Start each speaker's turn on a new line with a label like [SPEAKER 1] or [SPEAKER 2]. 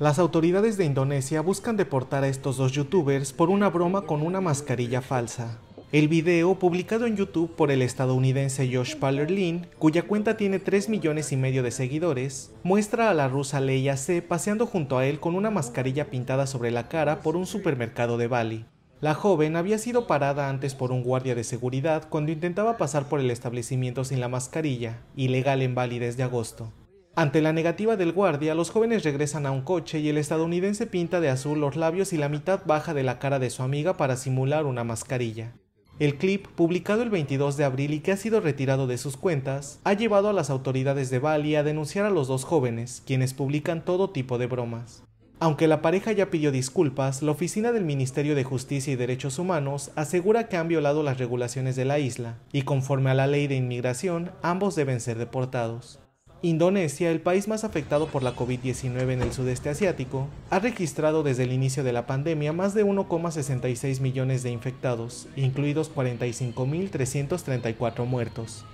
[SPEAKER 1] Las autoridades de Indonesia buscan deportar a estos dos youtubers por una broma con una mascarilla falsa. El video, publicado en YouTube por el estadounidense Josh Palerlin, cuya cuenta tiene 3 millones y medio de seguidores, muestra a la rusa Leia C paseando junto a él con una mascarilla pintada sobre la cara por un supermercado de Bali. La joven había sido parada antes por un guardia de seguridad cuando intentaba pasar por el establecimiento sin la mascarilla, ilegal en Bali desde agosto. Ante la negativa del guardia, los jóvenes regresan a un coche y el estadounidense pinta de azul los labios y la mitad baja de la cara de su amiga para simular una mascarilla. El clip, publicado el 22 de abril y que ha sido retirado de sus cuentas, ha llevado a las autoridades de Bali a denunciar a los dos jóvenes, quienes publican todo tipo de bromas. Aunque la pareja ya pidió disculpas, la oficina del Ministerio de Justicia y Derechos Humanos asegura que han violado las regulaciones de la isla, y conforme a la ley de inmigración, ambos deben ser deportados. Indonesia, el país más afectado por la COVID-19 en el sudeste asiático, ha registrado desde el inicio de la pandemia más de 1,66 millones de infectados, incluidos 45.334 muertos.